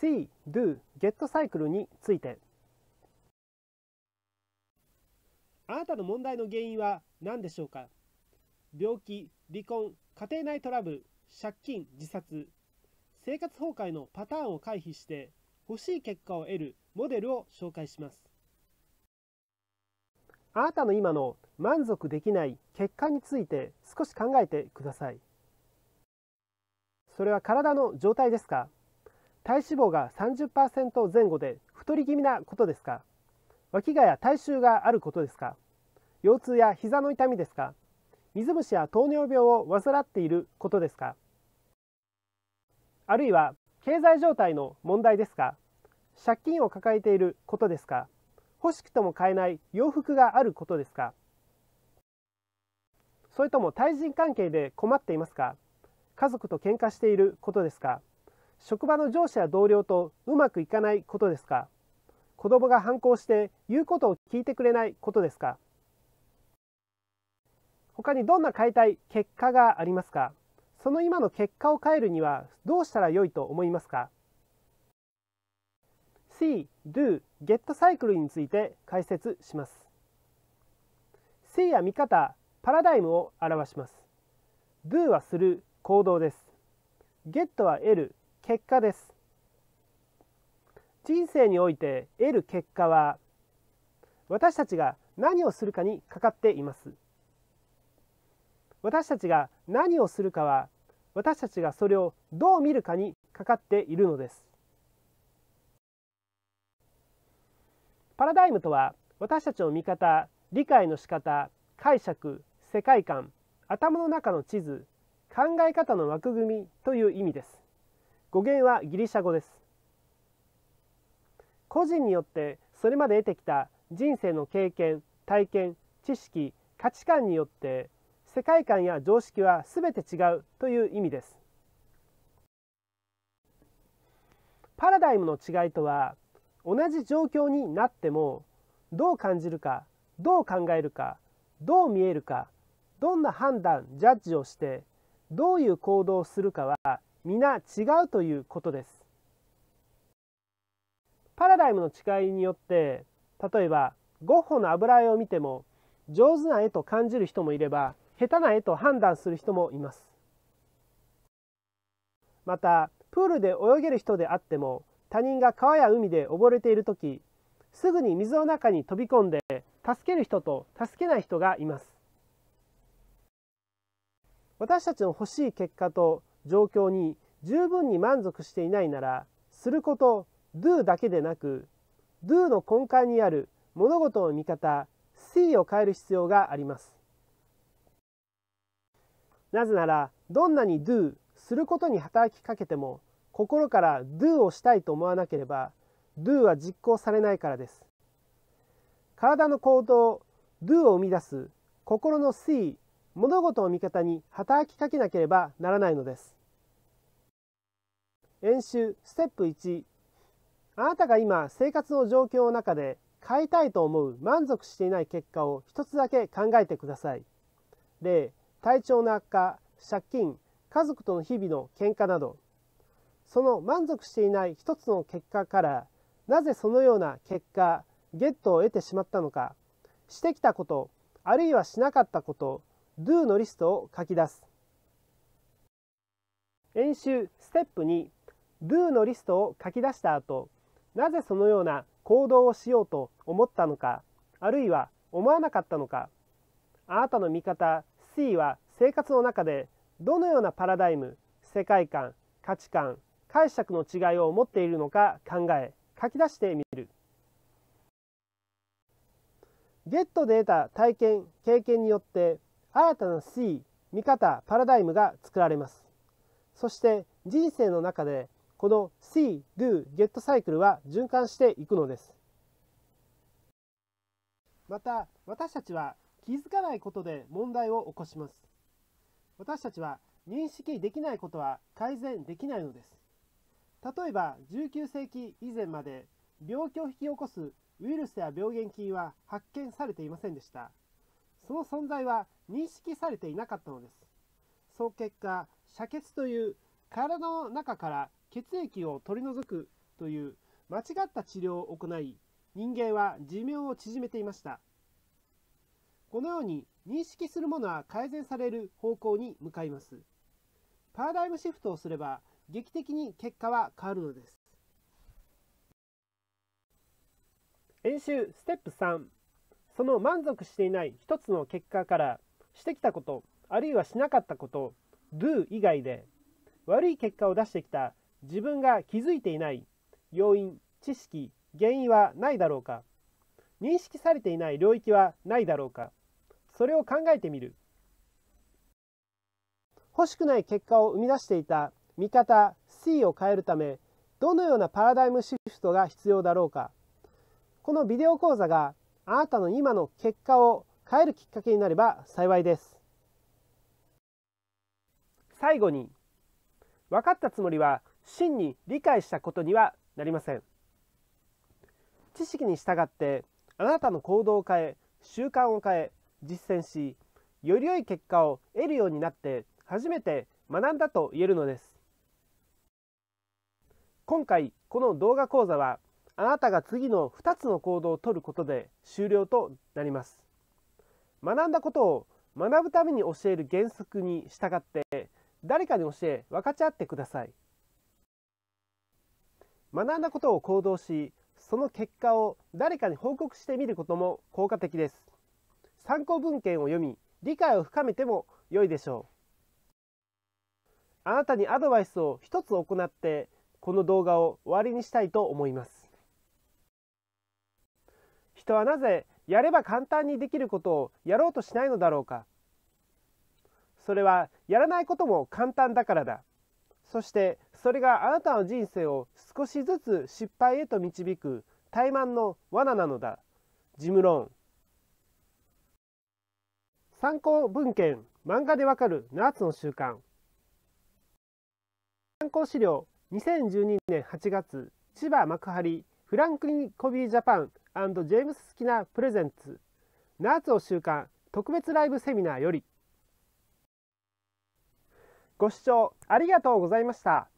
See, Do, Get サイクルについてあなたの問題の原因は何でしょうか病気、離婚、家庭内トラブル、借金、自殺生活崩壊のパターンを回避して欲しい結果を得るモデルを紹介しますあなたの今の満足できない結果について少し考えてくださいそれは体の状態ですか体脂肪が30%前後で太り気味なことですか脇がや体臭があることですか腰痛や膝の痛みですか水虫や糖尿病を患っていることですかあるいは経済状態の問題ですか借金を抱えていることですか欲しくても買えない洋服があることですかそれとも対人関係で困っていますか家族と喧嘩していることですか職場の上司や同僚とうまくいかないことですか子供が反抗して言うことを聞いてくれないことですか他にどんな解体結果がありますかその今の結果を変えるにはどうしたら良いと思いますか ?C、Do、Get サイクルについて解説します C や見方、パラダイムを表します Do はする行動です Get は得る結果です人生において得る結果は私たちが何をするかにかかっています私たちが何をするかは私たちがそれをどう見るかにかかっているのですパラダイムとは私たちの見方理解の仕方解釈世界観頭の中の地図考え方の枠組みという意味です語源はギリシャ語です個人によってそれまで得てきた人生の経験体験知識価値観によって世界観や常識は全て違うという意味ですパラダイムの違いとは同じ状況になってもどう感じるかどう考えるかどう見えるかどんな判断ジャッジをしてどういう行動をするかは皆違うということですパラダイムの違いによって例えばゴッホの油絵を見ても上手な絵と感じる人もいれば下手な絵と判断する人もいますまたプールで泳げる人であっても他人が川や海で溺れている時すぐに水の中に飛び込んで助ける人と助けない人がいます私たちの欲しい結果と状況に十分に満足していないならすること do だけでなく do の根幹にある物事の見方 see を変える必要がありますなぜならどんなに do することに働きかけても心から do をしたいと思わなければ do は実行されないからです体の行動 do を生み出す心の see 物事を見方に働きかけなければならないのです演習ステップ1あなたが今生活の状況の中で変えたいと思う満足していない結果を一つだけ考えてください例体調の悪化借金家族との日々の喧嘩などその満足していない一つの結果からなぜそのような結果ゲットを得てしまったのかしてきたことあるいはしなかったこと Do のリストを書き出す演習ステップ2 Do のリストを書き出した後なぜそのような行動をしようと思ったのかあるいは思わなかったのかあなたの見方 C は生活の中でどのようなパラダイム世界観価値観解釈の違いを持っているのか考え書き出してみるゲットで得た体験経験によって新たな推移見方パラダイムが作られますそして人生の中でこの See, Do, Get サイクルは循環していくのですまた私たちは気づかないことで問題を起こします私たちは認識できないことは改善できないのです例えば19世紀以前まで病気を引き起こすウイルスや病原菌は発見されていませんでしたその存在は認識されていなかったのです。その結果、射血という体の中から血液を取り除くという間違った治療を行い、人間は寿命を縮めていました。このように認識するものは改善される方向に向かいます。パラダイムシフトをすれば劇的に結果は変わるのです。演習ステップ3その満足していない一つの結果からしてきたことあるいはしなかったこと do 以外で悪い結果を出してきた自分が気づいていない要因知識原因はないだろうか認識されていない領域はないだろうかそれを考えてみる欲しくない結果を生み出していた見方 C を変えるためどのようなパラダイムシフトが必要だろうかこのビデオ講座があなたの今の結果を帰るきっかけになれば幸いです最後に分かったつもりは真に理解したことにはなりません知識に従ってあなたの行動を変え習慣を変え実践しより良い結果を得るようになって初めて学んだと言えるのです今回この動画講座はあなたが次の2つの行動を取ることで終了となります学んだことを学ぶために教える原則に従って誰かに教え分かち合ってください学んだことを行動しその結果を誰かに報告してみることも効果的です参考文献を読み理解を深めても良いでしょうあなたにアドバイスを一つ行ってこの動画を終わりにしたいと思います人はなぜやれば簡単にできることをやろうとしないのだろうかそれはやらないことも簡単だからだそしてそれがあなたの人生を少しずつ失敗へと導く怠慢の罠なのだジムローン参考文献漫画でわかる7つの習慣参考資料2012年8月千葉幕張フランクリン・コビー・ジャパンジェームス・スキナープレゼンツ夏を週間特別ライブセミナーよりご視聴ありがとうございました。